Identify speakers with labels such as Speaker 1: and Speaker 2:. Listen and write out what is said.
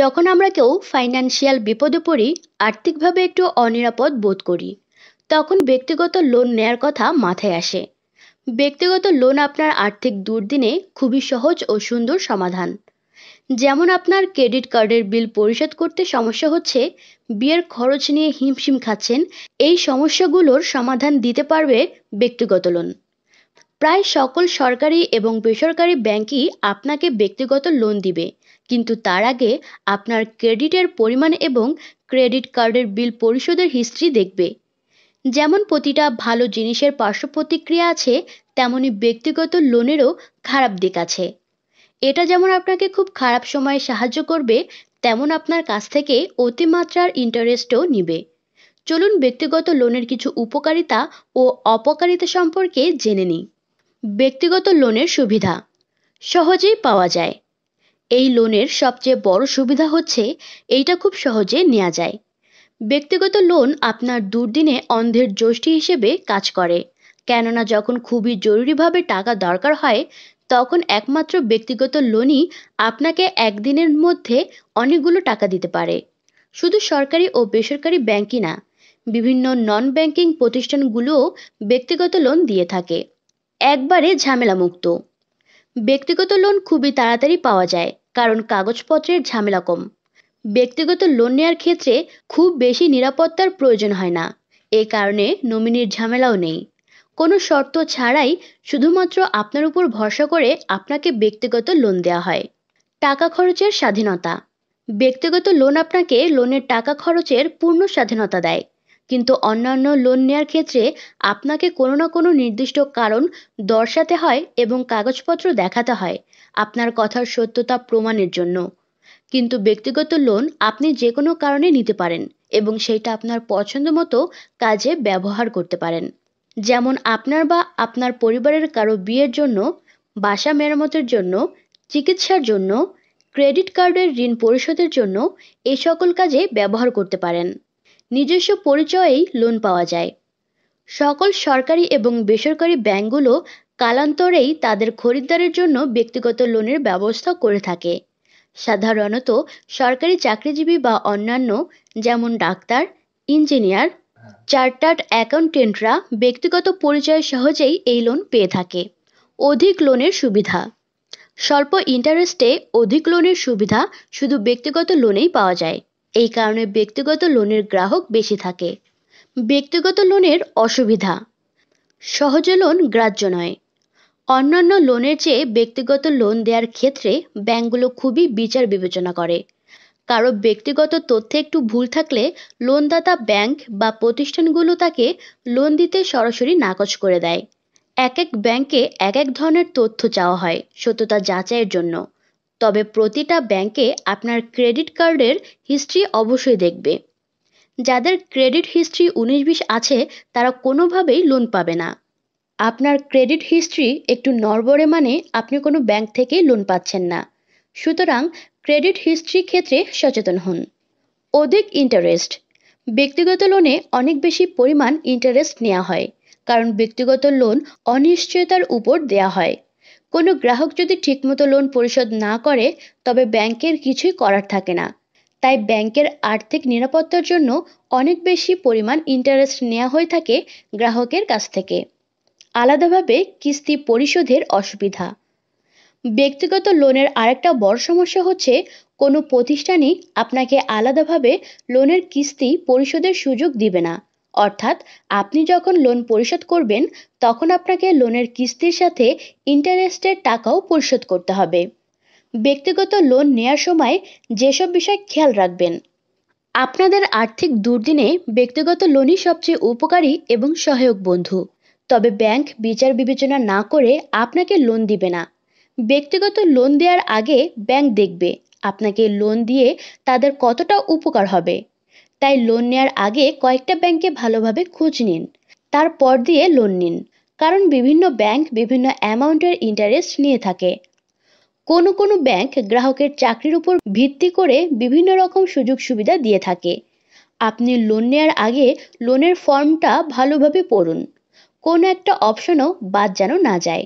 Speaker 1: যখন আমরা কেউ ফাইন্যান্সিয়াল বিপদে পড়ি আর্থিকভাবে একটু অনিরাপদ বোধ করি তখন ব্যক্তিগত লোন নেয়ার কথা মাথায় আসে ব্যক্তিগত লোন আপনার আর্থিক দুর্দিনে খুবই সহজ ও সুন্দর সমাধান যেমন আপনার ক্রেডিট কার্ডের বিল পরিশোধ করতে সমস্যা হচ্ছে বিয়ের খরচ নিয়ে হিমশিম খাচ্ছেন এই সমস্যাগুলোর সমাধান দিতে পারবে ব্যক্তিগত লোন প্রায় সকল সরকারি এবং বেসরকারি ব্যাংকই আপনাকে ব্যক্তিগত লোন দিবে কিন্তু তার আগে আপনার ক্রেডিটের পরিমাণ এবং ক্রেডিট কার্ডের বিল পরিশোধের হিস্ট্রি দেখবে যেমন প্রতিটা ভালো জিনিসের পার্শ্ব প্রতিক্রিয়া আছে তেমনি ব্যক্তিগত লোনেরও খারাপ দিক আছে এটা যেমন আপনাকে খুব খারাপ সময়ে সাহায্য করবে তেমন আপনার কাছ থেকে অতিমাত্রার ইন্টারেস্টও নিবে চলুন ব্যক্তিগত লোনের কিছু উপকারিতা ও অপকারিতা সম্পর্কে জেনে নিই ব্যক্তিগত লোনের সুবিধা সহজেই পাওয়া যায় এই লোনের সবচেয়ে বড় সুবিধা হচ্ছে এইটা খুব সহজে নেওয়া যায় ব্যক্তিগত লোন আপনার দুর্দিনে অন্ধের যষ্টি হিসেবে কাজ করে কেননা যখন খুবই জরুরিভাবে টাকা দরকার হয় তখন একমাত্র ব্যক্তিগত লোনই আপনাকে একদিনের মধ্যে অনেকগুলো টাকা দিতে পারে শুধু সরকারি ও বেসরকারি ব্যাংকই না বিভিন্ন নন ব্যাংকিং প্রতিষ্ঠানগুলোও ব্যক্তিগত লোন দিয়ে থাকে একবারে ঝামেলামুক্ত ব্যক্তিগত লোন খুবই তাড়াতাড়ি পাওয়া যায় কারণ কাগজপত্রের ঝামেলা কম ব্যক্তিগত লোন নেওয়ার ক্ষেত্রে খুব বেশি নিরাপত্তার প্রয়োজন হয় না এ কারণে নমিনির ঝামেলাও নেই কোনো শর্ত ছাড়াই শুধুমাত্র আপনার উপর ভরসা করে আপনাকে ব্যক্তিগত লোন দেওয়া হয় টাকা খরচের স্বাধীনতা ব্যক্তিগত লোন আপনাকে লোনের টাকা খরচের পূর্ণ স্বাধীনতা দেয় কিন্তু অন্যান্য লোন নেওয়ার ক্ষেত্রে আপনাকে কোনো না কোনো নির্দিষ্ট কারণ দর্শাতে হয় এবং কাগজপত্র দেখাতে হয় আপনার কথার সত্যতা প্রমাণের জন্য কিন্তু ব্যক্তিগত লোন আপনি যে কোনো কারণে নিতে পারেন এবং সেটা আপনার পছন্দ মতো কাজে ব্যবহার করতে পারেন যেমন আপনার বা আপনার পরিবারের কারো বিয়ের জন্য বাসা মেরামতের জন্য চিকিৎসার জন্য ক্রেডিট কার্ডের ঋণ পরিশোধের জন্য এই সকল কাজে ব্যবহার করতে পারেন নিজস্ব পরিচয়েই লোন পাওয়া যায় সকল সরকারি এবং বেসরকারি ব্যাংকগুলো কালান্তরেই তাদের খরিদ্দারের জন্য ব্যক্তিগত লোনের ব্যবস্থা করে থাকে সাধারণত সরকারি চাকরিজীবী বা অন্যান্য যেমন ডাক্তার ইঞ্জিনিয়ার চার্টার্ড অ্যাকাউন্টেন্টরা ব্যক্তিগত পরিচয় সহজেই এই লোন পেয়ে থাকে অধিক লোনের সুবিধা স্বল্প ইন্টারেস্টে অধিক লোনের সুবিধা শুধু ব্যক্তিগত লোনেই পাওয়া যায় এই কারণে ব্যক্তিগত লোনের গ্রাহক বেশি থাকে ব্যক্তিগত লোনের অসুবিধা সহজে লোন গ্রাহ্য নয় অন্যান্য লোনের চেয়ে ব্যক্তিগত লোন দেওয়ার ক্ষেত্রে ব্যাংকগুলো খুবই বিচার বিবেচনা করে কারো ব্যক্তিগত তথ্যে একটু ভুল থাকলে লোনদাতা ব্যাংক বা প্রতিষ্ঠানগুলো তাকে লোন দিতে সরাসরি নাকচ করে দেয় এক এক ব্যাংকে এক এক ধরনের তথ্য চাওয়া হয় সত্যতা যাচাইয়ের জন্য তবে প্রতিটা ব্যাংকে আপনার ক্রেডিট কার্ডের হিস্ট্রি অবশ্যই দেখবে যাদের ক্রেডিট হিস্ট্রি উনিশ বিশ আছে তারা কোনোভাবেই লোন পাবে না আপনার ক্রেডিট হিস্ট্রি একটু নড়বড়ে মানে আপনি কোনো ব্যাংক থেকে লোন পাচ্ছেন না সুতরাং ক্রেডিট হিস্ট্রির ক্ষেত্রে সচেতন হন অধিক ইন্টারেস্ট ব্যক্তিগত লোনে অনেক বেশি পরিমাণ ইন্টারেস্ট নেওয়া হয় কারণ ব্যক্তিগত লোন অনিশ্চয়তার উপর দেয়া হয় কোনো গ্রাহক যদি ঠিকমতো লোন পরিশোধ না করে তবে ব্যাংকের কিছুই করার থাকে না তাই ব্যাংকের আর্থিক নিরাপত্তার জন্য অনেক বেশি পরিমাণ ইন্টারেস্ট নেওয়া হয়ে থাকে গ্রাহকের কাছ থেকে আলাদাভাবে কিস্তি পরিশোধের অসুবিধা ব্যক্তিগত লোনের আরেকটা বড় সমস্যা হচ্ছে কোনো প্রতিষ্ঠানই আপনাকে আলাদাভাবে লোনের কিস্তি পরিশোধের সুযোগ দিবে না অর্থাৎ আপনি যখন লোন পরিশোধ করবেন তখন আপনাকে লোনের কিস্তির সাথে ইন্টারেস্টের টাকাও পরিশোধ করতে হবে ব্যক্তিগত লোন নেওয়ার সময় যেসব বিষয় খেয়াল রাখবেন আপনাদের আর্থিক দুর্দিনে ব্যক্তিগত লোনই সবচেয়ে উপকারী এবং সহায়ক বন্ধু তবে ব্যাংক বিচার বিবেচনা না করে আপনাকে লোন দিবে না ব্যক্তিগত লোন দেওয়ার আগে ব্যাংক দেখবে আপনাকে লোন দিয়ে তাদের কতটা উপকার হবে তাই লোন নেওয়ার আগে কয়েকটা ব্যাংকে ভালোভাবে খোঁজ নিন তারপর দিয়ে লোন নিন কারণ বিভিন্ন ব্যাংক বিভিন্ন অ্যামাউন্টের ইন্টারেস্ট নিয়ে থাকে কোনো কোনো ব্যাংক গ্রাহকের চাকরির উপর ভিত্তি করে বিভিন্ন রকম সুযোগ সুবিধা দিয়ে থাকে আপনি লোন নেওয়ার আগে লোনের ফর্মটা ভালোভাবে পড়ুন কোনো একটা অপশনও বাদ যেন না যায়